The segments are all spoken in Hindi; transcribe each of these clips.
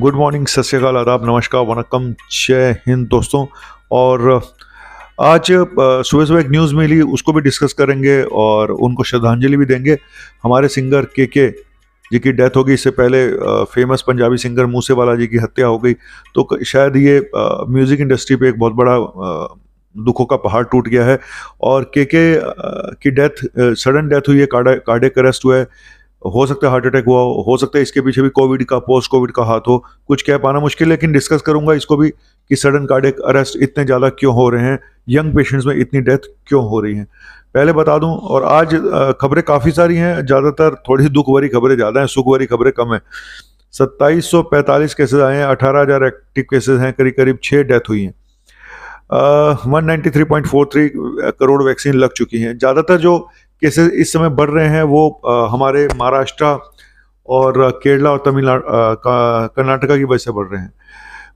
गुड मॉर्निंग सत श्रीकाल आदाब नमस्कार वनकम जय हिंद दोस्तों और आज सुबह सुबह एक न्यूज़ मिली उसको भी डिस्कस करेंगे और उनको श्रद्धांजलि भी देंगे हमारे सिंगर के के जी की डेथ हो गई इससे पहले फेमस पंजाबी सिंगर मूसेवाला जी की हत्या हो गई तो शायद ये म्यूज़िक इंडस्ट्री पे एक बहुत बड़ा दुखों का पहाड़ टूट गया है और के के की डेथ सडन डेथ हुई है कार्डे कार्डिक अरेस्ट हुआ है हो सकता है हार्ट अटैक हुआ हो हो सकता है इसके पीछे भी कोविड का पोस्ट कोविड का हाथ हो कुछ कह पाना मुश्किल है लेकिन डिस्कस करूंगा इसको भी कि सडन कार्डिक अरेस्ट इतने ज़्यादा क्यों हो रहे हैं यंग पेशेंट्स में इतनी डेथ क्यों हो रही है पहले बता दूं और आज खबरें काफ़ी सारी हैं ज़्यादातर थोड़ी दुख भरी खबरें ज़्यादा हैं सुख भरी खबरें कम हैं सत्ताईस सौ पैंतालीस केसेज आए हैं अठारह हज़ार एक्टिव केसेज हैं करीब करीब छः डेथ हुई हैं one ninety three point four three crore vaccine लग चुकी हैं ज़्यादातर जो केसेस इस समय बढ़ रहे हैं वो हमारे महाराष्ट्र और केरला और तमिलनाडु कर्नाटका की वजह से बढ़ रहे हैं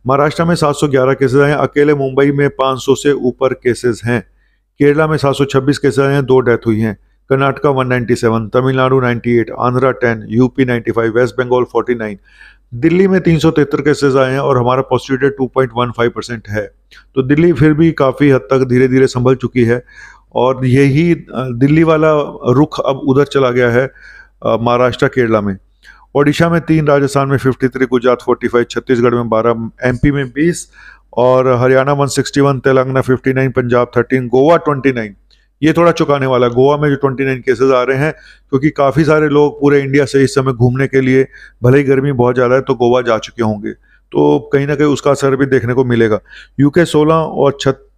महाराष्ट्र में 711 केसेस हैं अकेले मुंबई में 500 से ऊपर केसेस हैं केरला में 726 केसेस हैं दो डेथ हुई हैं कर्नाटका 197 तमिलनाडु 98 आंध्रा 10 यूपी 95 वेस्ट बंगाल 49 दिल्ली में तीन केसेस आए हैं और हमारा पॉजिटिव रेट 2.15 परसेंट है तो दिल्ली फिर भी काफ़ी हद तक धीरे धीरे संभल चुकी है और यही दिल्ली वाला रुख अब उधर चला गया है महाराष्ट्र केरला में ओडिशा में तीन राजस्थान में 53 गुजरात 45 छत्तीसगढ़ में 12 एमपी में 20 और हरियाणा 161 तेलंगाना 59 पंजाब 13 गोवा 29 ये थोड़ा चुकाने वाला है गोवा में जो 29 केसेस आ रहे हैं क्योंकि काफ़ी सारे लोग पूरे इंडिया से इस समय घूमने के लिए भले ही गर्मी बहुत ज़्यादा है तो गोवा जा चुके होंगे तो कहीं ना कहीं उसका असर भी देखने को मिलेगा यूके सोलह और छत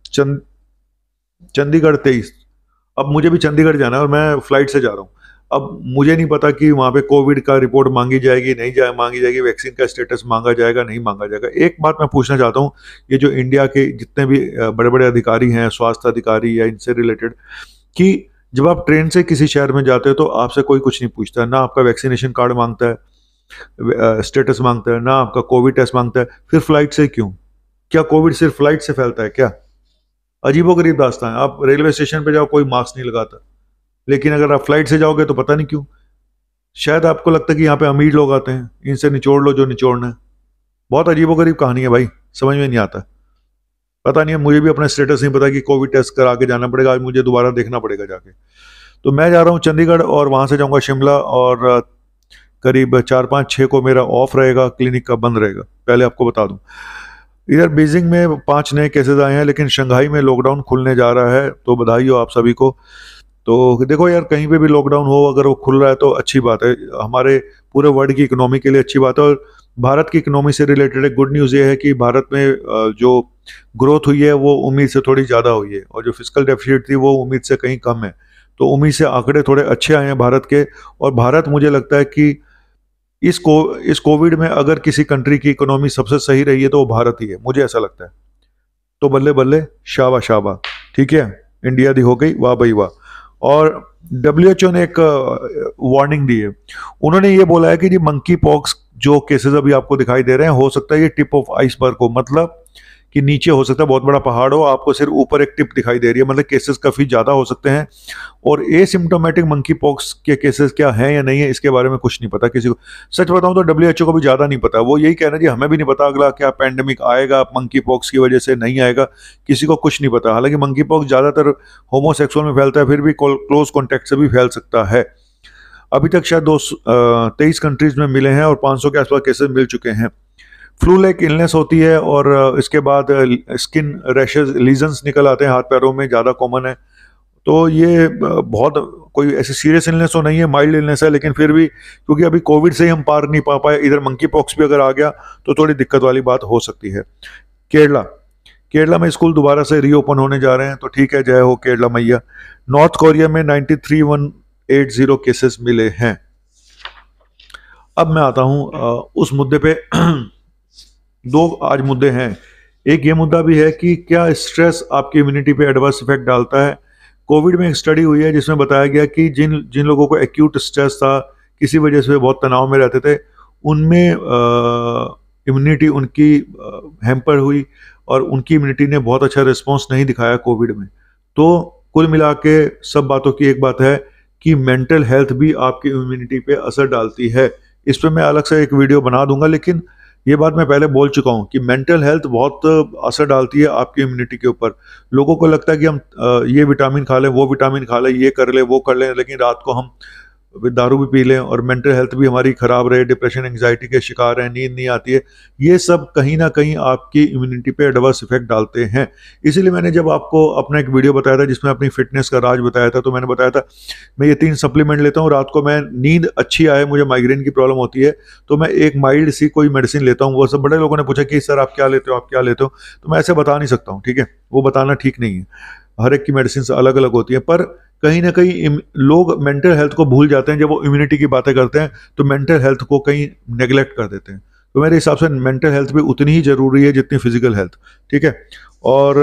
चंडीगढ़ तेईस अब मुझे भी चंडीगढ़ जाना है और मैं फ्लाइट से जा रहा हूँ अब मुझे नहीं पता कि वहाँ पे कोविड का रिपोर्ट मांगी जाएगी नहीं जाए मांगी जाएगी वैक्सीन का स्टेटस मांगा जाएगा नहीं मांगा जाएगा एक बात मैं पूछना चाहता हूँ ये जो इंडिया के जितने भी बड़े बड़े अधिकारी हैं स्वास्थ्य अधिकारी या इनसे रिलेटेड कि जब आप ट्रेन से किसी शहर में जाते हो तो आपसे कोई कुछ नहीं पूछता ना आपका वैक्सीनेशन कार्ड मांगता है स्टेटस मांगता है ना आपका कोविड टेस्ट मांगता है फिर फ्लाइट से क्यों क्या कोविड सिर्फ फ्लाइट से फैलता है क्या अजीबोगरीब दास्ता है आप रेलवे स्टेशन पे जाओ कोई मास्क नहीं लगाता लेकिन अगर आप फ्लाइट से जाओगे तो पता नहीं क्यों शायद आपको लगता है कि यहाँ पे अमीर लोग आते हैं इनसे निचोड़ लो जो निचोड़ना है बहुत अजीबोगरीब कहानी है भाई समझ में नहीं आता पता नहीं है मुझे भी अपना स्टेटस नहीं पता कि कोविड टेस्ट करा के जाना पड़ेगा आज मुझे दोबारा देखना पड़ेगा जाके तो मैं जा रहा हूँ चंडीगढ़ और वहाँ से जाऊँगा शिमला और करीब चार पाँच छः को मेरा ऑफ रहेगा क्लिनिक का बंद रहेगा पहले आपको बता दूँ इधर बीजिंग में पांच नए केसेस आए हैं लेकिन शंघाई में लॉकडाउन खुलने जा रहा है तो बधाई हो आप सभी को तो देखो यार कहीं पे भी लॉकडाउन हो अगर वो खुल रहा है तो अच्छी बात है हमारे पूरे वर्ल्ड की इकोनॉमी के लिए अच्छी बात है और भारत की इकोनॉमी से रिलेटेड एक गुड न्यूज़ ये है कि भारत में जो ग्रोथ हुई है वो उम्मीद से थोड़ी ज़्यादा हुई है और जो फिजिकल डेफिशिट थी वो उम्मीद से कहीं कम है तो उम्मीद से आंकड़े थोड़े अच्छे आए हैं भारत के और भारत मुझे लगता है कि इस को इस कोविड में अगर किसी कंट्री की इकोनॉमी सबसे सही रही है तो वो भारत ही है मुझे ऐसा लगता है तो बल्ले बल्ले शाबा शाबा ठीक है इंडिया दी हो गई वाह भाई वाह और डब्ल्यू ने एक वार्निंग दी है उन्होंने ये बोला है कि जी मंकी पॉक्स जो केसेस अभी आपको दिखाई दे रहे हैं हो सकता है ये टिप ऑफ आइसबर्ग हो मतलब कि नीचे हो सकता है बहुत बड़ा पहाड़ हो आपको सिर्फ ऊपर एक टिप दिखाई दे रही है मतलब केसेस काफ़ी ज़्यादा हो सकते हैं और एसिम्टोमेटिक मंकी पॉक्स के केसेस क्या हैं या नहीं है इसके बारे में कुछ नहीं पता किसी को सच बताऊँ तो डब्ल्यू को भी ज़्यादा नहीं पता वो यही कह रहे हैं जी हमें भी नहीं पता अगला क्या पैंडमिक आएगा मंकी पॉक्स की वजह से नहीं आएगा किसी को कुछ नहीं पता हालांकि मंकी पॉक्स ज़्यादातर होमोसेक्सुअल में फैलता है फिर भी क्लोज कॉन्टैक्ट से भी फैल सकता है अभी तक शायद दो तेईस कंट्रीज में मिले हैं और 500 के आसपास केसेस मिल चुके हैं फ्लू लाइक इलनेस होती है और इसके बाद स्किन रैशेज लीजन्स निकल आते हैं हाथ पैरों में ज़्यादा कॉमन है तो ये बहुत कोई ऐसी सीरियस इलनेस तो नहीं है माइल्ड इलनेस है लेकिन फिर भी क्योंकि अभी कोविड से ही हम पार नहीं पा पाए इधर मंकी पॉक्स भी अगर आ गया तो थोड़ी दिक्कत वाली बात हो सकती है केरला केरला में स्कूल दोबारा से रीओपन होने जा रहे हैं तो ठीक है जय हो केरला मैया नॉर्थ कोरिया में ninety three one eight zero cases मिले हैं अब मैं आता हूँ उस मुद्दे पे दो आज मुद्दे हैं एक ये मुद्दा भी है कि क्या स्ट्रेस आपकी इम्यूनिटी पे एडवर्स इफेक्ट डालता है कोविड में एक स्टडी हुई है जिसमें बताया गया कि जिन जिन लोगों को एक्यूट स्ट्रेस था किसी वजह से बहुत तनाव में रहते थे उनमें इम्यूनिटी उनकी हैम्पर हुई और उनकी इम्यूनिटी ने बहुत अच्छा रिस्पॉन्स नहीं दिखाया कोविड में तो कुल मिला के सब बातों की एक बात है कि मेंटल हेल्थ भी आपकी इम्यूनिटी पे असर डालती है इस पर मैं अलग से एक वीडियो बना दूंगा लेकिन ये बात मैं पहले बोल चुका हूँ कि मेंटल हेल्थ बहुत असर डालती है आपकी इम्यूनिटी के ऊपर लोगों को लगता है कि हम ये विटामिन खा लें वो विटामिन खा लें ये कर लें वो कर लें लेकिन रात को हम दारू भी पी लें और मेंटल हेल्थ भी हमारी ख़राब रहे डिप्रेशन एंगजाइटी के शिकार हैं नींद नहीं आती है ये सब कहीं ना कहीं आपकी इम्यूनिटी पे एडवर्स इफेक्ट डालते हैं इसीलिए मैंने जब आपको अपना एक वीडियो बताया था जिसमें अपनी फिटनेस का राज बताया था तो मैंने बताया था मैं ये तीन सप्लीमेंट लेता हूँ रात को मैं नींद अच्छी आए मुझे माइग्रेन की प्रॉब्लम होती है तो मैं एक माइल्ड सी कोई मेडिसिन लेता हूँ वो सब बड़े लोगों ने पूछा कि सर आप क्या लेते हो आप क्या लेते हो तो मैं ऐसे बता नहीं सकता हूँ ठीक है वो बताना ठीक नहीं है हर एक की मेडिसिन अलग अलग होती हैं पर कहीं ना कहीं लोग मेंटल हेल्थ को भूल जाते हैं जब वो इम्यूनिटी की बातें करते हैं तो मेंटल हेल्थ को कहीं नेगलेक्ट कर देते हैं तो मेरे हिसाब से मेंटल हेल्थ भी उतनी ही ज़रूरी है जितनी फिजिकल हेल्थ ठीक है और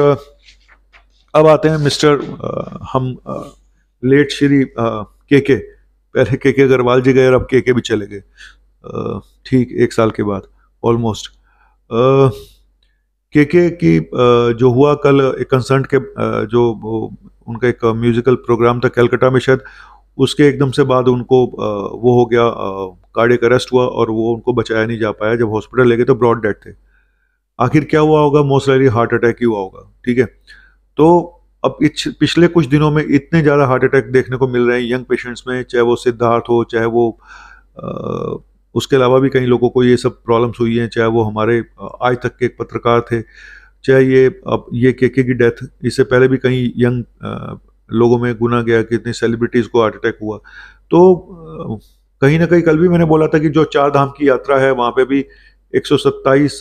अब आते हैं मिस्टर आ, हम आ, लेट श्री के के पहले के के अग्रवाल जी गए और अब के के भी चले गए ठीक एक साल के बाद ऑलमोस्ट के के की आ, जो हुआ कल एक कंसर्ट के जो उनका एक म्यूज़िकल प्रोग्राम था कैलकटा में शायद उसके एकदम से बाद उनको वो हो गया कार्डिक अरेस्ट हुआ और वो उनको बचाया नहीं जा पाया जब हॉस्पिटल ले गए तो ब्रॉड डेड थे आखिर क्या हुआ होगा मोस्ट लाइली हार्ट अटैक ही हुआ होगा ठीक है तो अब पिछले कुछ दिनों में इतने ज़्यादा हार्ट अटैक देखने को मिल रहे हैं यंग पेशेंट्स में चाहे वो सिद्धार्थ हो चाहे वो उसके अलावा भी कई लोगों को ये सब प्रॉब्लम्स हुई हैं चाहे वो हमारे आज तक के एक पत्रकार थे चाहे ये अब ये के के की डेथ इससे पहले भी कहीं यंग आ, लोगों में गुना गया कि इतनी सेलिब्रिटीज़ को हार्ट अटैक हुआ तो कहीं ना कहीं कल भी मैंने बोला था कि जो चार धाम की यात्रा है वहाँ पे भी 127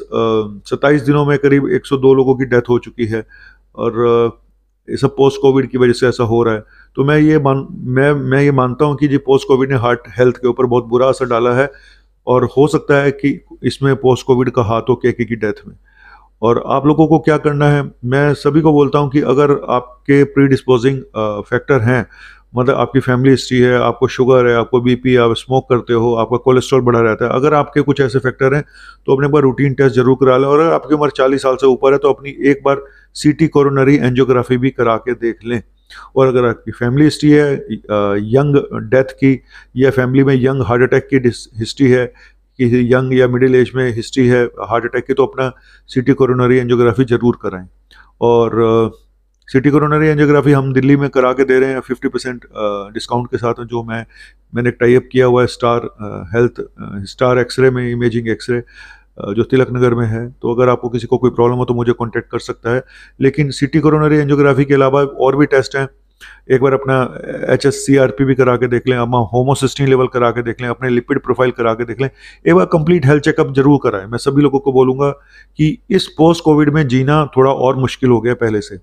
सत्ताईस दिनों में करीब 102 लोगों की डेथ हो चुकी है और ये सब पोस्ट कोविड की वजह से ऐसा हो रहा है तो मैं ये मान मैं मैं ये मानता हूँ कि जी पोस्ट कोविड ने हार्ट हेल्थ के ऊपर बहुत बुरा असर डाला है और हो सकता है कि इसमें पोस्ट कोविड का हाथ हो केके की डेथ में और आप लोगों को क्या करना है मैं सभी को बोलता हूँ कि अगर आपके प्री डिस्पोजिंग फैक्टर हैं मतलब आपकी फैमिली हिस्ट्री है आपको शुगर है आपको बीपी आप स्मोक करते हो आपका कोलेस्ट्रॉल बढ़ा रहता है अगर आपके कुछ ऐसे फैक्टर हैं तो अपने बार रूटीन टेस्ट जरूर करा लें और अगर आपकी उम्र 40 साल से ऊपर है तो अपनी एक बार सीटी कोरोनरी एंजियोग्राफी भी करा के देख लें और अगर आपकी फैमिली हिस्ट्री है यंग डेथ की या फैमिली में यंग हार्ट अटैक की हिस्ट्री है कि यंग या मिडिल एज में हिस्ट्री है हार्ट अटैक की तो अपना सिटी कोरोनरी एंजियोग्राफी जरूर कराएं और सिटी कोरोनरी एंजियोग्राफी हम दिल्ली में करा के दे रहे हैं फिफ्टी परसेंट डिस्काउंट के साथ जो मैं मैंने टाइप किया हुआ है स्टार हेल्थ स्टार एक्सरे में इमेजिंग एक्सरे जो तिलक नगर में है तो अगर आपको किसी को कोई प्रॉब्लम हो तो मुझे कॉन्टैक्ट कर सकता है लेकिन सिटी कोरोनरी एंजियोग्राफी के अलावा और भी टेस्ट हैं एक बार अपना H S C R P भी करा के देख लें अपना होमोसिस्टिन लेवल करा के देख लें अपने लिपिड प्रोफाइल करा के देख लें एक बार कंप्लीट हेल्थ चेकअप जरूर कराएं मैं सभी लोगों को बोलूँगा कि इस पोस्ट कोविड में जीना थोड़ा और मुश्किल हो गया पहले से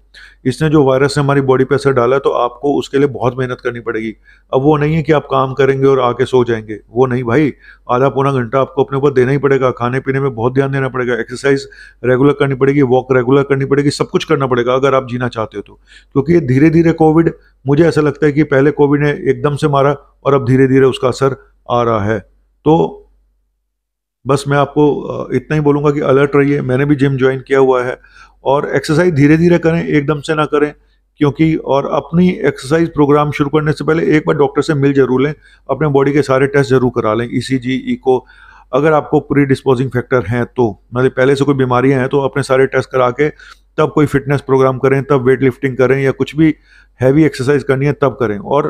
इसने जो वायरस ने हमारी बॉडी पर असर डाला तो आपको उसके लिए बहुत मेहनत करनी पड़ेगी अब वो नहीं है कि आप काम करेंगे और आके सो जाएंगे वो नहीं भाई आधा पौना घंटा आपको अपने ऊपर देना ही पड़ेगा खाने पीने में बहुत ध्यान देना पड़ेगा एक्सरसाइज रेगुलर करनी पड़ेगी वॉक रेगुलर करनी पड़ेगी सब कुछ करना पड़ेगा अगर आप जीना चाहते हो तो क्योंकि ये धीरे धीरे कोविड मुझे ऐसा लगता है कि पहले कोविड ने एकदम से मारा और अब धीरे धीरे उसका असर आ रहा है तो बस मैं आपको इतना ही बोलूँगा कि अलर्ट रहिए मैंने भी जिम ज्वाइन किया हुआ है और एक्सरसाइज धीरे धीरे करें एकदम से ना करें क्योंकि और अपनी एक्सरसाइज प्रोग्राम शुरू करने से पहले एक बार डॉक्टर से मिल जरूर लें अपने बॉडी के सारे टेस्ट जरूर करा लें ई सी जी ईको अगर आपको प्री डिस्पोजिंग फैक्टर हैं तो मतलब पहले से कोई बीमारियां हैं तो अपने सारे टेस्ट करा के तब कोई फिटनेस प्रोग्राम करें तब वेट लिफ्टिंग करें या कुछ भी हैवी एक्सरसाइज करनी है तब करें और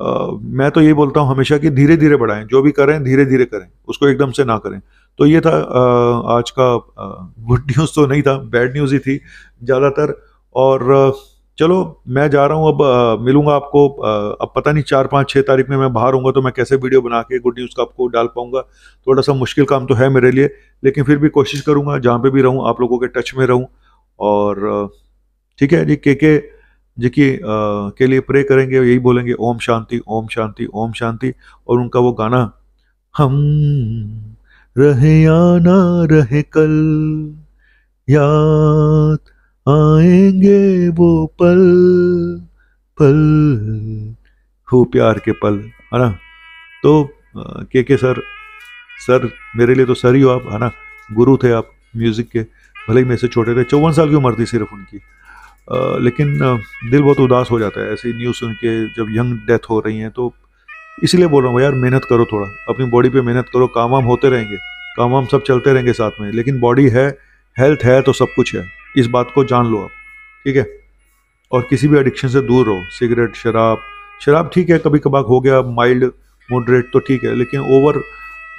आ, मैं तो ये बोलता हूँ हमेशा कि धीरे धीरे बढ़ाएं जो भी करें धीरे धीरे करें उसको एकदम से ना करें तो ये था आ, आज का गुड न्यूज़ तो नहीं था बैड न्यूज़ ही थी ज़्यादातर और चलो मैं जा रहा हूँ अब मिलूंगा आपको आ, अब पता नहीं चार पाँच छः तारीख में मैं बाहर हूँ तो मैं कैसे वीडियो बना के गुड न्यूज़ का आपको डाल पाऊँगा थोड़ा सा मुश्किल काम तो है मेरे लिए लेकिन फिर भी कोशिश करूँगा जहाँ पे भी रहूँ आप लोगों के टच में रहूँ और ठीक है जी के के जी की के लिए प्रे करेंगे यही बोलेंगे ओम शांति ओम शांति ओम शांति और उनका वो गाना हम रहे या ना रहे कल याद आएंगे वो पल पल हो प्यार के पल है ना तो के के सर सर मेरे लिए तो सर ही हो आप है ना गुरु थे आप म्यूज़िक के भले ही मेरे से छोटे थे चौवन साल की उम्र थी सिर्फ उनकी आ, लेकिन दिल बहुत उदास हो जाता है ऐसी न्यूज़ सुन के जब यंग डेथ हो रही हैं तो इसीलिए बोल रहा हूँ यार मेहनत करो थोड़ा अपनी बॉडी पे मेहनत करो काम वाम होते रहेंगे काम वाम सब चलते रहेंगे साथ में लेकिन बॉडी है हेल्थ है तो सब कुछ है इस बात को जान लो आप ठीक है और किसी भी एडिक्शन से दूर रहो सिगरेट शराब शराब ठीक है कभी कभार हो गया माइल्ड मॉडरेट तो ठीक है लेकिन ओवर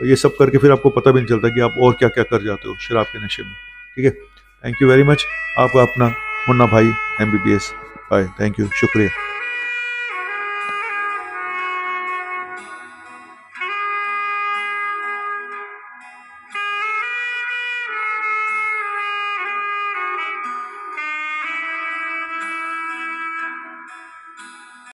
ये सब करके फिर आपको पता भी नहीं चलता कि आप और क्या क्या कर जाते हो शराब के नशे में ठीक है थैंक यू वेरी मच आपका अपना Munna Bhai M B B S bye thank you शुक्रिया